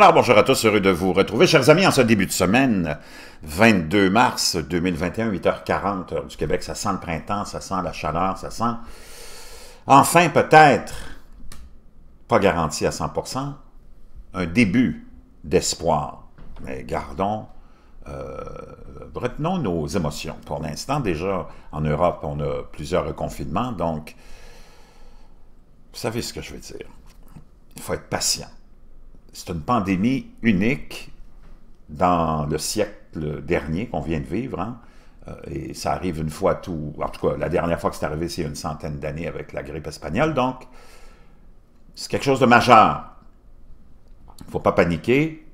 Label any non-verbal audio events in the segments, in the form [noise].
Alors bonjour à tous, heureux de vous retrouver. Chers amis, en ce début de semaine, 22 mars 2021, 8h40, du Québec, ça sent le printemps, ça sent la chaleur, ça sent... Enfin, peut-être, pas garanti à 100%, un début d'espoir. Mais gardons, euh, retenons nos émotions. Pour l'instant, déjà, en Europe, on a plusieurs reconfinements, donc, vous savez ce que je veux dire. Il faut être patient c'est une pandémie unique dans le siècle dernier qu'on vient de vivre. Hein. Euh, et ça arrive une fois tout. En tout cas, la dernière fois que c'est arrivé, c'est une centaine d'années avec la grippe espagnole. Donc, c'est quelque chose de majeur. Il ne faut pas paniquer,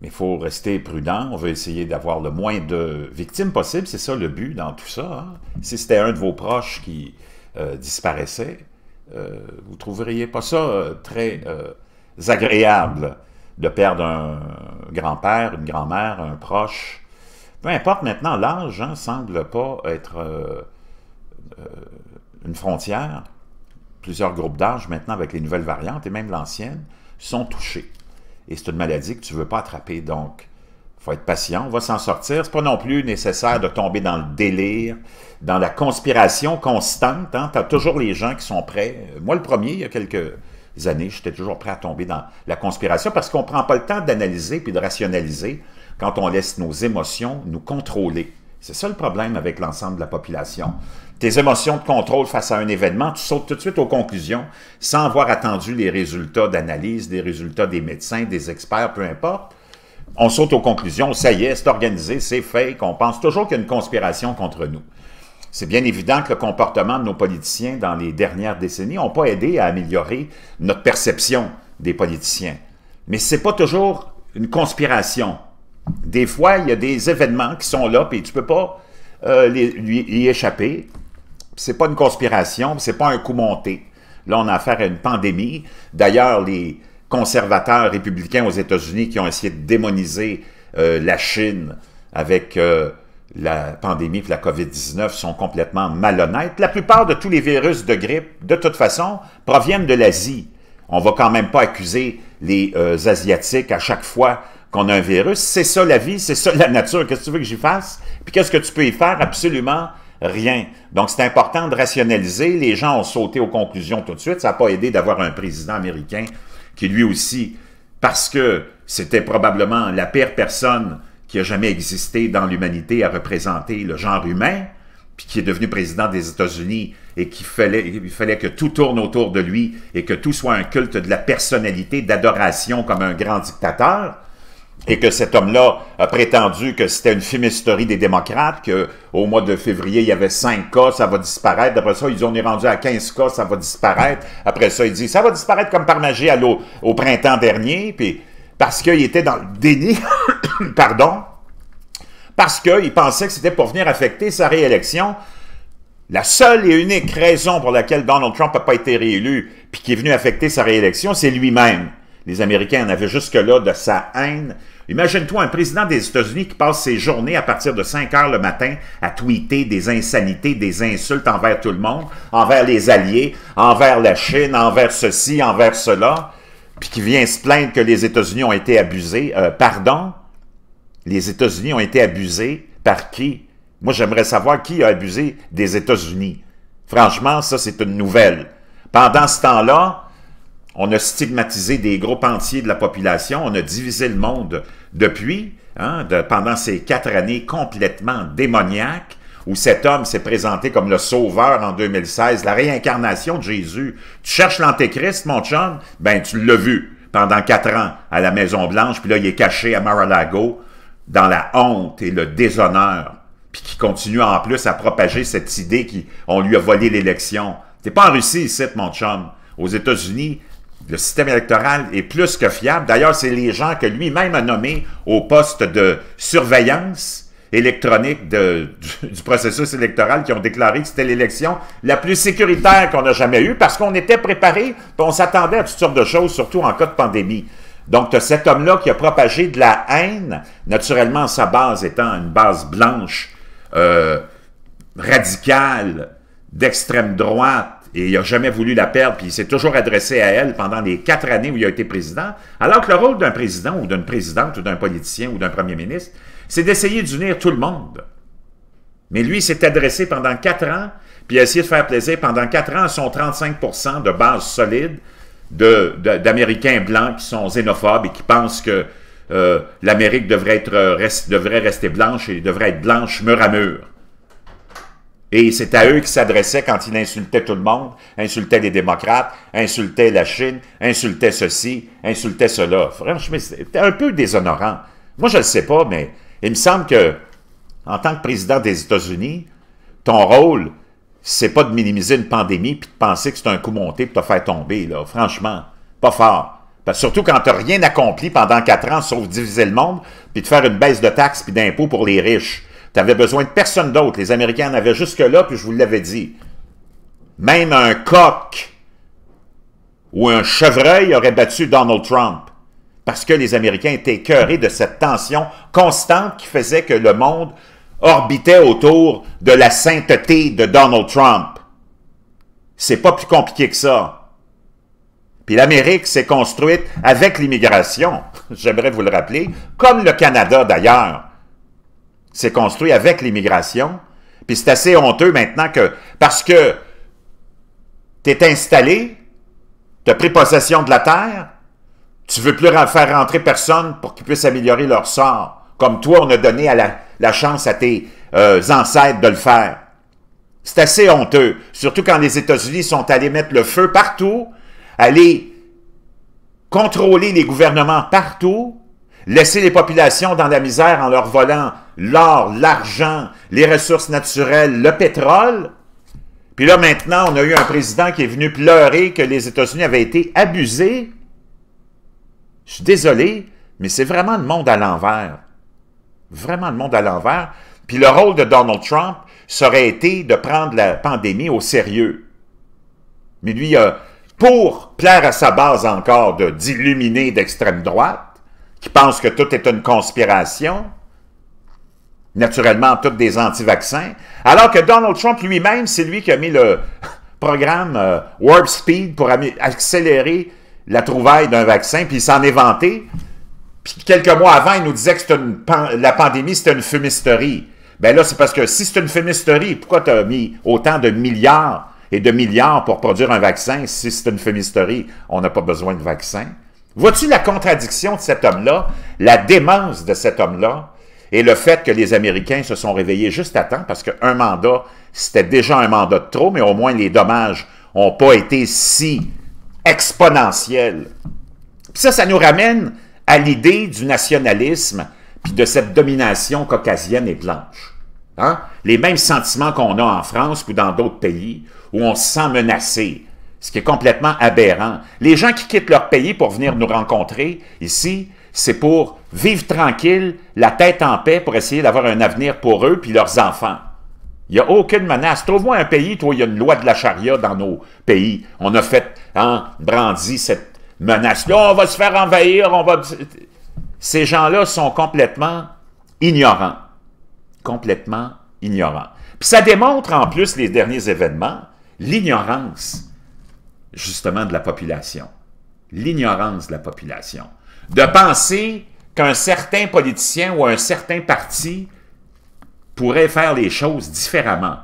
mais il faut rester prudent. On veut essayer d'avoir le moins de victimes possible. C'est ça le but dans tout ça. Hein. Si c'était un de vos proches qui euh, disparaissait, euh, vous ne trouveriez pas ça très agréable de perdre un grand-père, une grand-mère, un proche. Peu importe maintenant, l'âge ne hein, semble pas être euh, euh, une frontière. Plusieurs groupes d'âge maintenant avec les nouvelles variantes et même l'ancienne sont touchés. Et c'est une maladie que tu ne veux pas attraper, donc il faut être patient, on va s'en sortir. C'est pas non plus nécessaire de tomber dans le délire, dans la conspiration constante. Hein. Tu as toujours les gens qui sont prêts. Moi, le premier, il y a quelques années, j'étais toujours prêt à tomber dans la conspiration parce qu'on ne prend pas le temps d'analyser puis de rationaliser quand on laisse nos émotions nous contrôler. C'est ça le problème avec l'ensemble de la population. Tes émotions te contrôlent face à un événement, tu sautes tout de suite aux conclusions sans avoir attendu les résultats d'analyse, des résultats des médecins, des experts, peu importe. On saute aux conclusions, ça y est, c'est organisé, c'est fake, on pense toujours qu'il y a une conspiration contre nous. C'est bien évident que le comportement de nos politiciens dans les dernières décennies n'a pas aidé à améliorer notre perception des politiciens. Mais ce n'est pas toujours une conspiration. Des fois, il y a des événements qui sont là, puis tu ne peux pas euh, lui, y échapper. Ce n'est pas une conspiration, c'est pas un coup monté. Là, on a affaire à une pandémie. D'ailleurs, les conservateurs républicains aux États-Unis qui ont essayé de démoniser euh, la Chine avec euh, la pandémie et la COVID-19 sont complètement malhonnêtes. La plupart de tous les virus de grippe, de toute façon, proviennent de l'Asie. On va quand même pas accuser les euh, Asiatiques à chaque fois qu'on a un virus. C'est ça la vie, c'est ça la nature. Qu'est-ce que tu veux que j'y fasse? Puis qu'est-ce que tu peux y faire? Absolument rien. Donc, c'est important de rationaliser. Les gens ont sauté aux conclusions tout de suite. Ça n'a pas aidé d'avoir un président américain qui, lui aussi, parce que c'était probablement la pire personne qui a jamais existé dans l'humanité à représenter le genre humain, puis qui est devenu président des États-Unis et qu'il fallait, il fallait que tout tourne autour de lui et que tout soit un culte de la personnalité, d'adoration comme un grand dictateur, et que cet homme-là a prétendu que c'était une fumisterie des démocrates, qu'au mois de février, il y avait 5 cas, ça va disparaître. Après ça, ils ont est rendu à 15 cas, ça va disparaître. Après ça, il dit, ça va disparaître comme par magie à l'eau au printemps dernier, puis parce qu'il était dans le déni, [coughs] pardon, parce qu'il pensait que c'était pour venir affecter sa réélection. La seule et unique raison pour laquelle Donald Trump n'a pas été réélu, puis qui est venu affecter sa réélection, c'est lui-même. Les Américains en avaient jusque-là de sa haine. Imagine-toi un président des États-Unis qui passe ses journées à partir de 5 heures le matin à tweeter des insanités, des insultes envers tout le monde, envers les alliés, envers la Chine, envers ceci, envers cela puis qui vient se plaindre que les États-Unis ont été abusés. Euh, pardon? Les États-Unis ont été abusés par qui? Moi, j'aimerais savoir qui a abusé des États-Unis. Franchement, ça, c'est une nouvelle. Pendant ce temps-là, on a stigmatisé des groupes entiers de la population, on a divisé le monde depuis, hein, pendant ces quatre années complètement démoniaques, où cet homme s'est présenté comme le sauveur en 2016, la réincarnation de Jésus. Tu cherches l'antéchrist, mon chum? Ben, tu l'as vu pendant quatre ans à la Maison-Blanche, puis là, il est caché à Mar-a-Lago dans la honte et le déshonneur, puis qui continue en plus à propager cette idée qu'on lui a volé l'élection. T'es pas en Russie ici, mon chum. Aux États-Unis, le système électoral est plus que fiable. D'ailleurs, c'est les gens que lui-même a nommés au poste de surveillance électronique du, processus électoral qui ont déclaré que c'était l'élection la plus sécuritaire qu'on a jamais eue parce qu'on était préparé, on s'attendait à toutes sortes de choses, surtout en cas de pandémie. Donc, tu as cet homme-là qui a propagé de la haine, naturellement sa base étant une base blanche, euh, radicale, d'extrême droite, et il n'a jamais voulu la perdre, puis il s'est toujours adressé à elle pendant les quatre années où il a été président, alors que le rôle d'un président ou d'une présidente ou d'un politicien ou d'un premier ministre, c'est d'essayer d'unir tout le monde. Mais lui, il s'est adressé pendant quatre ans, puis a essayé de faire plaisir pendant quatre ans à son 35 de base solide d'Américains blancs qui sont xénophobes et qui pensent que euh, l'Amérique devrait, être, devrait rester blanche et devrait être blanche mur à mur. Et c'est à eux qu'il s'adressait quand il insultait tout le monde, insultait les démocrates, insultait la Chine, insultait ceci, insultait cela. Franchement, c'était un peu déshonorant. Moi, je ne le sais pas, mais il me semble que, en tant que président des États-Unis, ton rôle, c'est pas de minimiser une pandémie puis de penser que c'est un coup monté de te faire tomber, là. Franchement, pas fort. surtout quand tu n'as rien accompli pendant quatre ans, sauf diviser le monde, puis de faire une baisse de taxes puis d'impôts pour les riches. Tu n'avais besoin de personne d'autre. Les Américains n'avaient jusque-là, puis je vous l'avais dit. Même un coq ou un chevreuil aurait battu Donald Trump parce que les Américains étaient écœurés de cette tension constante qui faisait que le monde orbitait autour de la sainteté de Donald Trump. C'est pas plus compliqué que ça. Puis l'Amérique s'est construite avec l'immigration, [laughs] j'aimerais vous le rappeler, comme le Canada d'ailleurs. s'est construit avec l'immigration. Puis c'est assez honteux maintenant que, parce que tu es installé, tu as pris possession de la terre, tu veux plus faire rentrer personne pour qu'ils puissent améliorer leur sort. Comme toi, on a donné à la, chance à tes euh, ancêtres de le faire. C'est assez honteux, surtout quand les États-Unis sont allés mettre le feu partout, aller contrôler les gouvernements partout, laisser les populations dans la misère en leur volant l'or, l'argent, les ressources naturelles, le pétrole. Puis là, maintenant, on a eu un président qui est venu pleurer que les États-Unis avaient été abusés je suis désolé, mais c'est vraiment le monde à l'envers. Vraiment le monde à l'envers. Puis le rôle de Donald Trump serait été de prendre la pandémie au sérieux. Mais lui, pour plaire à sa base encore d'illuminés d'extrême droite, qui pense que tout est une conspiration, naturellement, toutes des anti-vaccins, alors que Donald Trump lui-même, c'est lui qui a mis le [laughs] programme euh, Warp Speed pour accélérer la trouvaille d'un vaccin, puis il s'en est vanté. Puis quelques mois avant, il nous disait que la pandémie, c'était une fumisterie. Ben là, c'est parce que si c'est une fumisterie, pourquoi tu as mis autant de milliards et de milliards pour produire un vaccin si c'est une fumisterie? On n'a pas besoin de vaccin. Vois-tu la contradiction de cet homme-là, la démence de cet homme-là et le fait que les Américains se sont réveillés juste à temps parce qu'un mandat, c'était déjà un mandat de trop, mais au moins les dommages n'ont pas été si exponentielle. Puis ça, ça nous ramène à l'idée du nationalisme puis de cette domination caucasienne et blanche. Hein? Les mêmes sentiments qu'on a en France ou dans d'autres pays où on se sent menacé, ce qui est complètement aberrant. Les gens qui quittent leur pays pour venir nous rencontrer ici, c'est pour vivre tranquille, la tête en paix, pour essayer d'avoir un avenir pour eux puis leurs enfants. Il n'y a aucune menace. Trouve-moi un pays, toi, il y a une loi de la charia dans nos pays. On a fait, hein, brandi cette menace-là. Oh, on va se faire envahir, on va... Ces gens-là sont complètement ignorants. Complètement ignorants. Puis ça démontre, en plus, les derniers événements, l'ignorance, justement, de la population. L'ignorance de la population. De penser qu'un certain politicien ou un certain parti pourrait faire les choses différemment.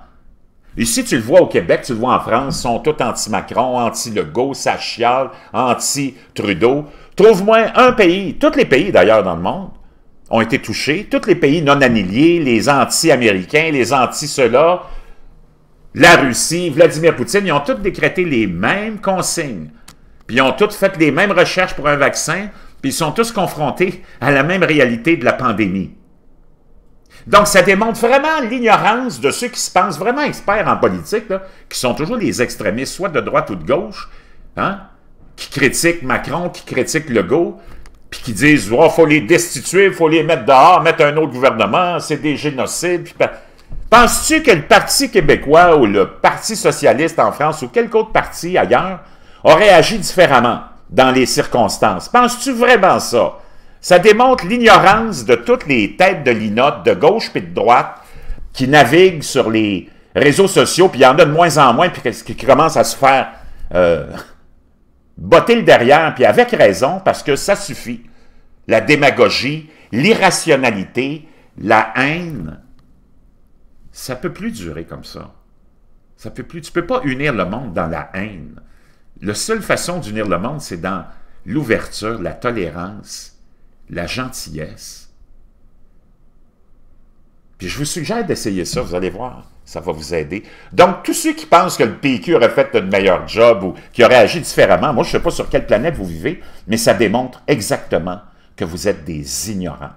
Ici, tu le vois au Québec, tu le vois en France, sont tous anti-Macron, anti-Legault, Sachial, anti-Trudeau. Trouve-moi un pays, tous les pays d'ailleurs dans le monde, ont été touchés, tous les pays non annihilés, les anti-Américains, les anti-cela, la Russie, Vladimir Poutine, ils ont tous décrété les mêmes consignes. Puis ils ont tous fait les mêmes recherches pour un vaccin, puis ils sont tous confrontés à la même réalité de la pandémie. Donc, ça démontre vraiment l'ignorance de ceux qui se pensent vraiment experts en politique, qui sont toujours des extrémistes, soit de droite ou de gauche, hein, qui critiquent Macron, qui critiquent Legault, puis qui disent « il oh, faut les destituer, il faut les mettre dehors, mettre un autre gouvernement, c'est des génocides. » Penses-tu que le Parti québécois ou le Parti socialiste en France ou quelque autre parti ailleurs aurait agi différemment dans les circonstances? Penses-tu vraiment ça? Ça démontre l'ignorance de toutes les têtes de linotte de gauche puis de droite, qui naviguent sur les réseaux sociaux, puis il y en a de moins en moins, puis qui commencent à se faire euh, botter le derrière, puis avec raison, parce que ça suffit. La démagogie, l'irrationalité, la haine, ça ne peut plus durer comme ça. Ça peut plus. Tu peux pas unir le monde dans la haine. La seule façon d'unir le monde, c'est dans l'ouverture, la tolérance, la gentillesse. Puis je vous suggère d'essayer ça, vous allez voir, ça va vous aider. Donc, tous ceux qui pensent que le PQ aurait fait un meilleur job ou qui aurait agi différemment, moi je ne sais pas sur quelle planète vous vivez, mais ça démontre exactement que vous êtes des ignorants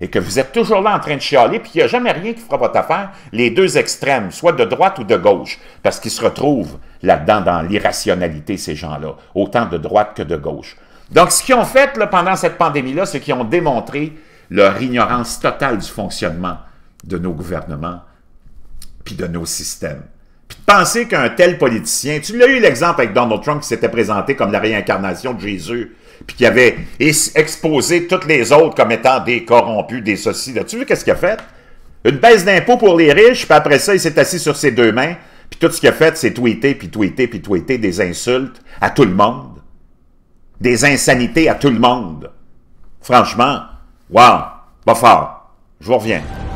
et que vous êtes toujours là en train de chialer, puis qu'il n'y a jamais rien qui fera votre affaire, les deux extrêmes, soit de droite ou de gauche, parce qu'ils se retrouvent là-dedans dans l'irrationalité, ces gens-là, autant de droite que de gauche. Donc, ce qu'ils ont fait pendant cette pandémie-là, c'est qu'ils ont démontré leur ignorance totale du fonctionnement de nos gouvernements puis de nos systèmes. Puis de penser qu'un tel politicien, tu l'as eu l'exemple avec Donald Trump qui s'était présenté comme la réincarnation de Jésus, puis qui avait exposé toutes les autres comme étant des corrompus, des ceci. Là. Tu vu qu'est-ce qu'il a fait? Une baisse d'impôts pour les riches, puis après ça, il s'est assis sur ses deux mains, puis tout ce qu'il a fait, c'est tweeter, puis tweeter, puis tweeter des insultes à tout le monde des insanités à tout le monde. Franchement, wow, pas fort. Je vous reviens.